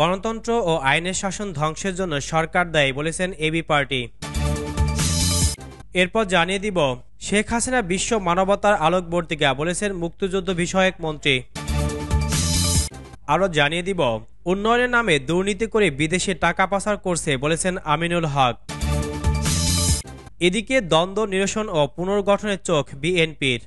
গণতন্ত্র ও আইনের শাসন ধ্বংসের জন্য সরকার দায়ী বলেছেন এবি পার্টি এরপর জানিয়ে দিব শেখ হাসিনা বিশ্ব মানবতার আলোকবর্তিকা বলেছেন মুক্তিযুদ্ধ বিষয়ক মন্ত্রী আরও জানিয়ে দিব উন্নয়নের নামে দুর্নীতি করে বিদেশে টাকা পাচার করছে বলেছেন আমিনুল হক এদিকে দ্বন্দ্ব নিরসন ও পুনর্গঠনের চোখ বিএনপির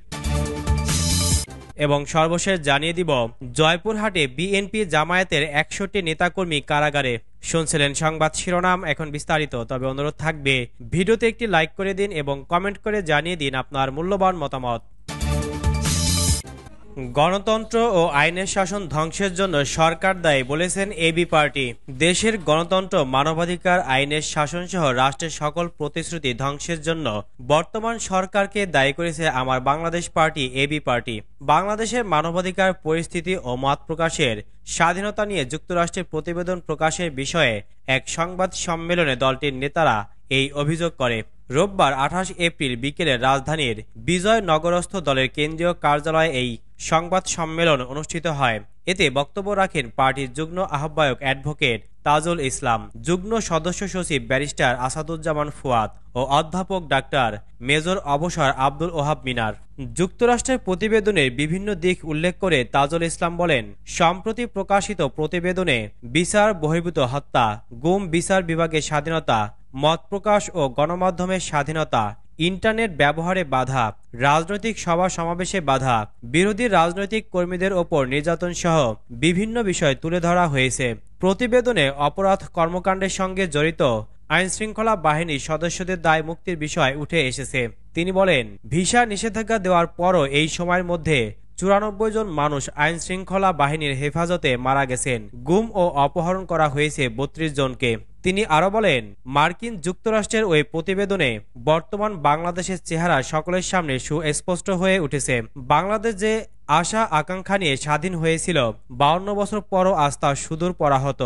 এবং সর্বশেষ জানিয়ে দিব জয়পুরহাটে বিএনপি জামায়াতের একষট্টি নেতাকর্মী কারাগারে শুনছিলেন সংবাদ শিরোনাম এখন বিস্তারিত তবে অনুরোধ থাকবে ভিডিওতে একটি লাইক করে দিন এবং কমেন্ট করে জানিয়ে দিন আপনার মূল্যবান মতামত গণতন্ত্র ও আইনের শাসন ধ্বংসের জন্য সরকার দায়ী বলেছেন এবি পার্টি দেশের গণতন্ত্র মানবাধিকার আইনের শাসন সহ রাষ্ট্রের সকল প্রতিশ্রুতি ধ্বংসের জন্য বর্তমান সরকারকে দায়ী করেছে আমার বাংলাদেশ পার্টি এবি পার্টি বাংলাদেশের মানবাধিকার পরিস্থিতি ও মত প্রকাশের স্বাধীনতা নিয়ে যুক্তরাষ্ট্রের প্রতিবেদন প্রকাশের বিষয়ে এক সংবাদ সম্মেলনে দলটির নেতারা এই অভিযোগ করে রোববার আঠাশ এপ্রিল বিকেলে রাজধানীর বিজয় নগরস্থ দলের কেন্দ্রীয় কার্যালয়ে এই সংবাদ সম্মেলন অনুষ্ঠিত হয় এতে বক্তব্য রাখেন পার্টির যুগ্ম আহ্বায়ক অ্যাডভোকেট তাজুল ইসলাম যুগ্ম সদস্য সচিব ব্যারিস্টার আসাদুজ্জামান ফুয়াদ ও অধ্যাপক ডাক্তার মেজর অবসর আব্দুল ওহাব মিনার যুক্তরাষ্ট্রের প্রতিবেদনের বিভিন্ন দিক উল্লেখ করে তাজুল ইসলাম বলেন সম্প্রতি প্রকাশিত প্রতিবেদনে বিচার বহির্ভূত হত্যা গুম বিচার বিভাগের স্বাধীনতা মত প্রকাশ ও গণমাধ্যমের স্বাধীনতা ইন্টারনেট ব্যবহারে বাধা রাজনৈতিক সভা সমাবেশে বাধা বিরোধী রাজনৈতিক কর্মীদের ওপর নির্যাতন সহ বিভিন্ন বিষয় তুলে ধরা হয়েছে প্রতিবেদনে অপরাধ কর্মকাণ্ডের সঙ্গে জড়িত আইনশৃঙ্খলা বাহিনীর সদস্যদের দায় মুক্তির বিষয় উঠে এসেছে তিনি বলেন ভিসা নিষেধাজ্ঞা দেওয়ার পরও এই সময়ের মধ্যে চুরানব্বই জন মানুষ আইন শৃঙ্খলা বাহিনীর হেফাজতে মারা গেছেন গুম ও অপহরণ করা হয়েছে বত্রিশ জনকে তিনি আরও বলেন মার্কিন যুক্তরাষ্ট্রের ওই প্রতিবেদনে বর্তমান বাংলাদেশের চেহারা সকলের সামনে সুস্পষ্ট হয়ে উঠেছে বাংলাদেশ যে আশা আকাঙ্ক্ষা নিয়ে স্বাধীন হয়েছিল বাউন্ন বছর পরও আজ তা সুদূর পরাহত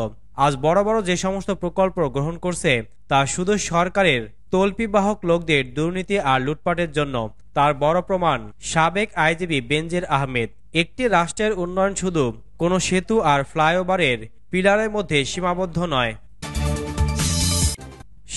আজ বড় বড় যে সমস্ত প্রকল্প গ্রহণ করছে তা শুধু সরকারের তল্পিবাহক লোকদের দুর্নীতি আর লুটপাটের জন্য তার বড় প্রমাণ সাবেক আইজিবি বেঞ্জের আহমেদ একটি রাষ্ট্রের উন্নয়ন শুধু কোনো সেতু আর ফ্লাইওভারের পিলারের মধ্যে সীমাবদ্ধ নয়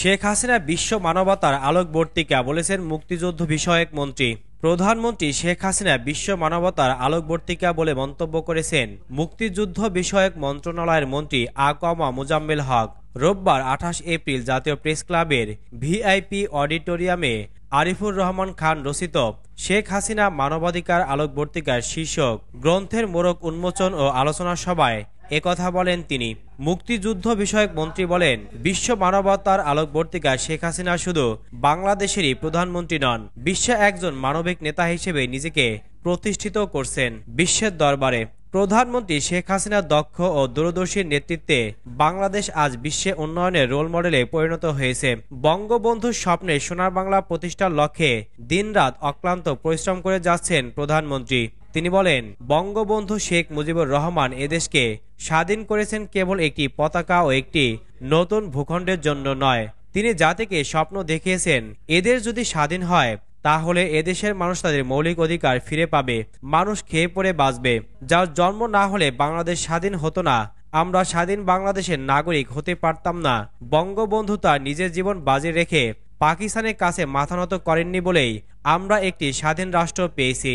শেখ হাসিনা বিশ্ব মানবতার আলোকবর্তিকা বলেছেন মুক্তিযুদ্ধ বিষয়ক মন্ত্রী প্রধানমন্ত্রী শেখ হাসিনা বিশ্ব মানবতার আলোকবর্তিকা বলে মন্তব্য করেছেন মুক্তিযুদ্ধ বিষয়ক মন্ত্রণালয়ের মন্ত্রী আকমা মুজাম্মেল হক রোববার আঠাশ এপ্রিল জাতীয় প্রেস ক্লাবের ভিআইপি অডিটোরিয়ামে আরিফুর রহমান খান রচিত শেখ হাসিনা মানবাধিকার আলোকবর্তিকার শীর্ষক গ্রন্থের মোড়ক উন্মোচন ও আলোচনা সভায় কথা বলেন তিনি মুক্তিযুদ্ধ বিষয়ক মন্ত্রী বলেন বিশ্ব মানবতার আলোকবর্তিকা শেখ হাসিনা শুধু বাংলাদেশেরই প্রধানমন্ত্রী নন বিশ্বে একজন মানবিক নেতা হিসেবে নিজেকে প্রতিষ্ঠিত করছেন বিশ্বের দরবারে প্রধানমন্ত্রী শেখ হাসিনার দক্ষ ও দূরদর্শীর নেতৃত্বে বাংলাদেশ আজ বিশ্বে উন্নয়নের রোল মডেলে পরিণত হয়েছে বঙ্গবন্ধুর স্বপ্নে সোনার বাংলা প্রতিষ্ঠার লক্ষ্যে দিনরাত অক্লান্ত পরিশ্রম করে যাচ্ছেন প্রধানমন্ত্রী তিনি বলেন বঙ্গবন্ধু শেখ মুজিবুর রহমান এদেশকে স্বাধীন করেছেন কেবল একটি পতাকা ও একটি নতুন ভূখণ্ডের জন্য নয় তিনি জাতিকে স্বপ্ন দেখিয়েছেন এদের যদি স্বাধীন হয় তাহলে এদেশের মানুষ তাদের মৌলিক অধিকার ফিরে পাবে মানুষ খেয়ে পড়ে বাঁচবে যার জন্ম না হলে বাংলাদেশ স্বাধীন হতো না আমরা স্বাধীন বাংলাদেশের নাগরিক হতে পারতাম না বঙ্গবন্ধু তার নিজের জীবন বাজি রেখে পাকিস্তানের কাছে মাথা নত করেননি বলেই আমরা একটি স্বাধীন রাষ্ট্র পেয়েছি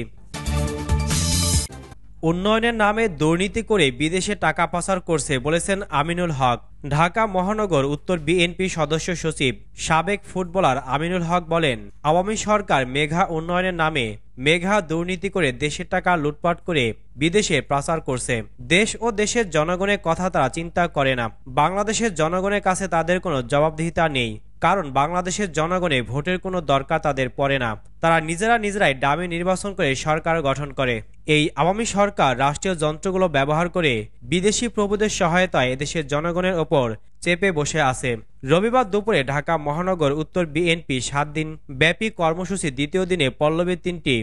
উন্নয়নের নামে দুর্নীতি করে বিদেশে টাকা পাচার করছে বলেছেন আমিনুল হক ঢাকা মহানগর উত্তর বিএনপি সদস্য সচিব সাবেক ফুটবলার আমিনুল হক বলেন আওয়ামী সরকার মেঘা উন্নয়নের নামে মেঘা দুর্নীতি করে দেশের টাকা লুটপাট করে বিদেশে প্রচার করছে দেশ ও দেশের জনগণের কথা তারা চিন্তা করে না বাংলাদেশের জনগণের কাছে তাদের কোনো জবাবদিহিতা নেই কারণ বাংলাদেশের জনগণে ভোটের কোনো দরকার তাদের পড়ে না তারা নিজেরা নিজেরাই ডামে নির্বাচন করে সরকার গঠন করে এই আওয়ামী সরকার রাষ্ট্রীয় যন্ত্রগুলো ব্যবহার করে বিদেশি প্রভুদের সহায়তায় এদেশের জনগণের ওপর চেপে বসে আছে রবিবার দুপুরে ঢাকা মহানগর উত্তর বিএনপি সাত দিন ব্যাপী কর্মসূচি দ্বিতীয় দিনে পল্লবীর তিনটি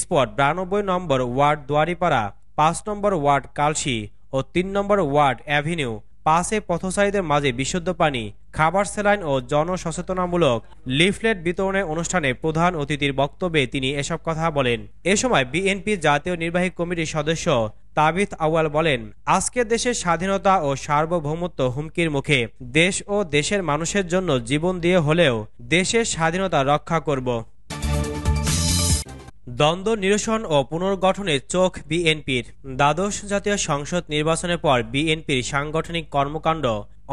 স্পট বিরানব্বই নম্বর ওয়ার্ড দুয়ারিপাড়া পাঁচ নম্বর ওয়ার্ড কালশি ও তিন নম্বর ওয়ার্ড অ্যাভিনিউ পাশে পথচারীদের মাঝে বিশুদ্ধ পানি খাবার সেলাইন ও জনসচেতনামূলক লিফলেট বিতরণের অনুষ্ঠানে প্রধান অতিথির বক্তব্যে তিনি এসব কথা বলেন এ সময় বিএনপি জাতীয় নির্বাহী কমিটির সদস্য তাবিথ আউয়াল বলেন আজকে দেশের স্বাধীনতা ও সার্বভৌমত্ব হুমকির মুখে দেশ ও দেশের মানুষের জন্য জীবন দিয়ে হলেও দেশের স্বাধীনতা রক্ষা করব দ্বন্দ্ব নিরসন ও পুনর্গঠনে চোখ বিএনপির দ্বাদশ জাতীয় সংসদ নির্বাচনের পর বিএনপির সাংগঠনিক কর্মকাণ্ড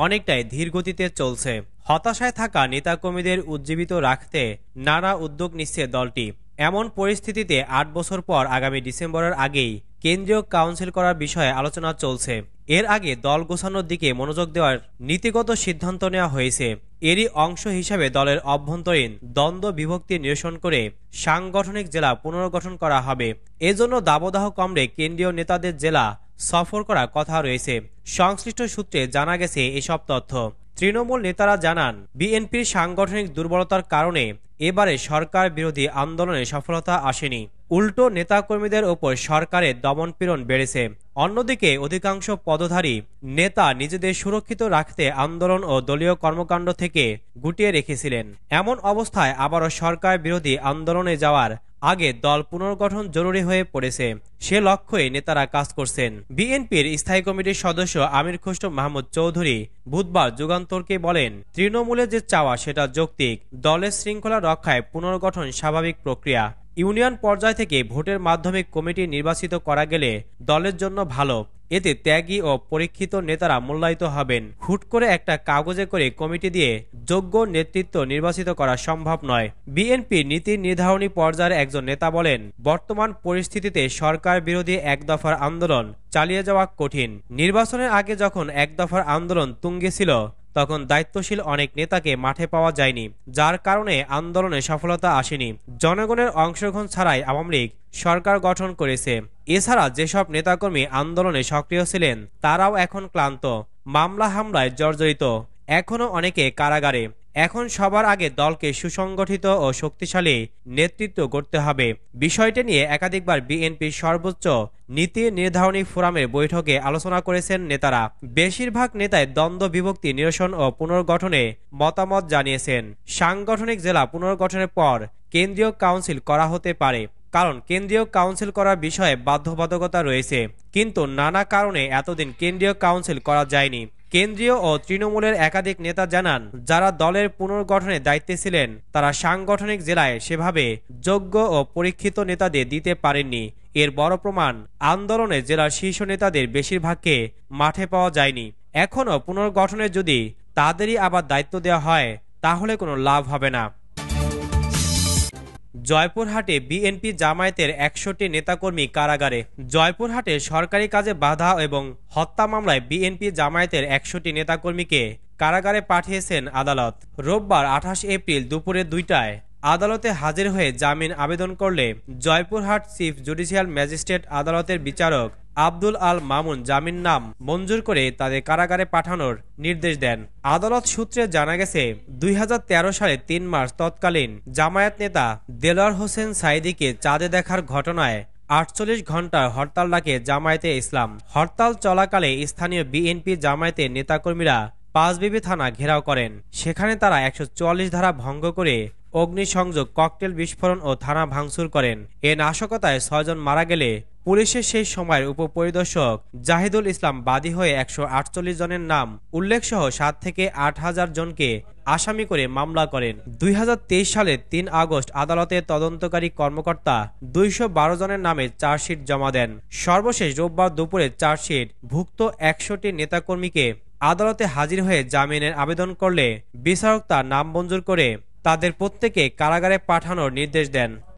অনেকটাই ধীর গতিতে চলছে হতাশায় থাকা নেতাকর্মীদের উজ্জীবিত রাখতে নানা উদ্যোগ নিচ্ছে দলটি এমন পরিস্থিতিতে আট বছর পর আগামী ডিসেম্বরের আগেই কেন্দ্রীয় কাউন্সিল করার বিষয়ে আলোচনা চলছে এর আগে দল গোছানোর দিকে মনোযোগ দেওয়ার নীতিগত সিদ্ধান্ত নেওয়া হয়েছে এরই অংশ হিসাবে দলের অভ্যন্তরীণ দ্বন্দ্ব বিভক্তি নিরসন করে সাংগঠনিক জেলা পুনর্গঠন করা হবে এজন্য দাবদাহ কমরে কেন্দ্রীয় নেতাদের জেলা সফর করার কথা রয়েছে সংশ্লিষ্ট সূত্রে জানা গেছে এসব তথ্য তৃণমূল নেতারা জানান বিএনপির সাংগঠনিক দুর্বলতার কারণে এবারে সরকার বিরোধী আন্দোলনে সফলতা আসেনি উল্টো নেতাকর্মীদের ওপর সরকারের দমনপীড়ন বেড়েছে অন্যদিকে অধিকাংশ পদধারী নেতা নিজেদের সুরক্ষিত রাখতে আন্দোলন ও দলীয় কর্মকাণ্ড থেকে গুটিয়ে রেখেছিলেন এমন অবস্থায় আবারও সরকার বিরোধী আন্দোলনে যাওয়ার আগে দল পুনর্গঠন জরুরি হয়ে পড়েছে সে লক্ষ্যে নেতারা কাজ করছেন বিএনপির স্থায়ী কমিটির সদস্য আমির খুশ মাহমুদ চৌধুরী বুধবার যুগান্তরকে বলেন তৃণমূলে যে চাওয়া সেটা যৌক্তিক দলের শৃঙ্খলা রক্ষায় পুনর্গঠন স্বাভাবিক প্রক্রিয়া ইউনিয়ন পর্যায় থেকে ভোটের মাধ্যমে কমিটি নির্বাচিত করা গেলে দলের জন্য ভালো এতে ত্যাগী ও পরীক্ষিত নেতারা মূল্যায়িত হবেন হুট করে একটা কাগজে করে কমিটি দিয়ে যোগ্য নেতৃত্ব নির্বাচিত করা সম্ভব নয় বিএনপি নীতি নির্ধারণী পর্যায়ের একজন নেতা বলেন বর্তমান পরিস্থিতিতে সরকার বিরোধী এক দফার আন্দোলন চালিয়ে যাওয়া কঠিন নির্বাচনের আগে যখন এক দফার আন্দোলন তুঙ্গে ছিল তখন দায়িত্বশীল অনেক নেতাকে মাঠে পাওয়া যায়নি যার কারণে আন্দোলনে সফলতা আসেনি জনগণের অংশগ্রহণ ছাড়াই আওয়ামী লীগ সরকার গঠন করেছে এছাড়া যেসব নেতাকর্মী আন্দোলনে সক্রিয় ছিলেন তারাও এখন ক্লান্ত মামলা হামলায় জর্জরিত এখনও অনেকে কারাগারে এখন সবার আগে দলকে সুসংগঠিত ও শক্তিশালী নেতৃত্ব করতে হবে বিষয়টি নিয়ে একাধিকবার বিএনপির সর্বোচ্চ নীতি নির্ধারণী ফোরামের বৈঠকে আলোচনা করেছেন নেতারা বেশিরভাগ নেতায় দ্বন্দ্ব বিভক্তি নিরসন ও পুনর্গঠনে মতামত জানিয়েছেন সাংগঠনিক জেলা পুনর্গঠনের পর কেন্দ্রীয় কাউন্সিল করা হতে পারে কারণ কেন্দ্রীয় কাউন্সিল করার বিষয়ে বাধ্যবাধকতা রয়েছে কিন্তু নানা কারণে এতদিন কেন্দ্রীয় কাউন্সিল করা যায়নি কেন্দ্রীয় ও তৃণমূলের একাধিক নেতা জানান যারা দলের পুনর্গঠনে দায়িত্বে ছিলেন তারা সাংগঠনিক জেলায় সেভাবে যোগ্য ও পরীক্ষিত নেতাদের দিতে পারেননি এর বড় প্রমাণ আন্দোলনে জেলার শীর্ষ নেতাদের বেশিরভাগকে মাঠে পাওয়া যায়নি এখনও পুনর্গঠনে যদি তাদেরই আবার দায়িত্ব দেওয়া হয় তাহলে কোনো লাভ হবে না জয়পুরহাটে বিএনপি জামায়াতের একশোটি নেতাকর্মী কারাগারে জয়পুরহাটে সরকারি কাজে বাধা এবং হত্যা মামলায় বিএনপি জামায়াতের একশোটি নেতাকর্মীকে কারাগারে পাঠিয়েছেন আদালত রোববার আঠাশ এপ্রিল দুপুরে দুইটায় আদালতে হাজির হয়ে জামিন আবেদন করলে জয়পুরহাট চিফ জুডিশিয়াল ম্যাজিস্ট্রেট আদালতের বিচারক আব্দুল আল মামুন জামিন নাম মঞ্জুর করে তাদের কারাগারে পাঠানোর নির্দেশ দেন আদালত সূত্রে জানা গেছে দুই সালে তিন মার্চ তৎকালীন জামায়াত নেতা দেলোয়ার হোসেন সাইদিকে চাঁদে দেখার ঘটনায় আটচল্লিশ ঘন্টার হরতাল ডাকে জামায়াতে ইসলাম হরতাল চলাকালে স্থানীয় বিএনপি জামায়াতের নেতাকর্মীরা পাঁচবিবি থানা ঘেরাও করেন সেখানে তারা একশো ধারা ভঙ্গ করে অগ্নিসংযোগ ককটেল বিস্ফোরণ ও থানা ভাঙচুর করেন এ নাশকতায় ছয়জন মারা গেলে পুলিশের সেই সময়ের উপপরিদর্শক জাহিদুল ইসলাম বাদী হয়ে একশো জনের নাম উল্লেখসহ সাত থেকে আট হাজার জনকে আসামি করে মামলা করেন দুই সালের তিন আগস্ট আদালতে তদন্তকারী কর্মকর্তা দুইশো জনের নামে চার্জশিট জমা দেন সর্বশেষ রোববার দুপুরে চার্জশিট ভুক্ত একশোটি নেতাকর্মীকে আদালতে হাজির হয়ে জামিনের আবেদন করলে বিচারক তার নাম মঞ্জুর করে তাদের প্রত্যেকে কারাগারে পাঠানোর নির্দেশ দেন